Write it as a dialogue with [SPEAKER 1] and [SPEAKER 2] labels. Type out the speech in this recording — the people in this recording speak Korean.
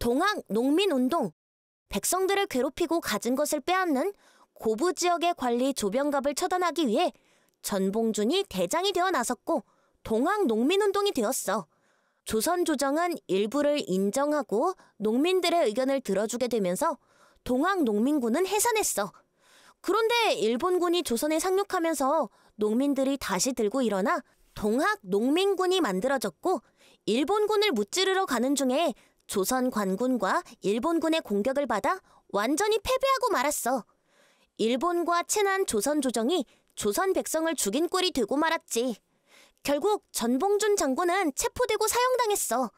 [SPEAKER 1] 동학 농민운동, 백성들을 괴롭히고 가진 것을 빼앗는 고부 지역의 관리 조병갑을 처단하기 위해 전봉준이 대장이 되어 나섰고 동학 농민운동이 되었어. 조선 조정은 일부를 인정하고 농민들의 의견을 들어주게 되면서 동학 농민군은 해산했어. 그런데 일본군이 조선에 상륙하면서 농민들이 다시 들고 일어나 동학 농민군이 만들어졌고 일본군을 무찌르러 가는 중에 조선 관군과 일본군의 공격을 받아 완전히 패배하고 말았어. 일본과 친한 조선 조정이 조선 백성을 죽인 꼴이 되고 말았지. 결국 전봉준 장군은 체포되고 사형당했어.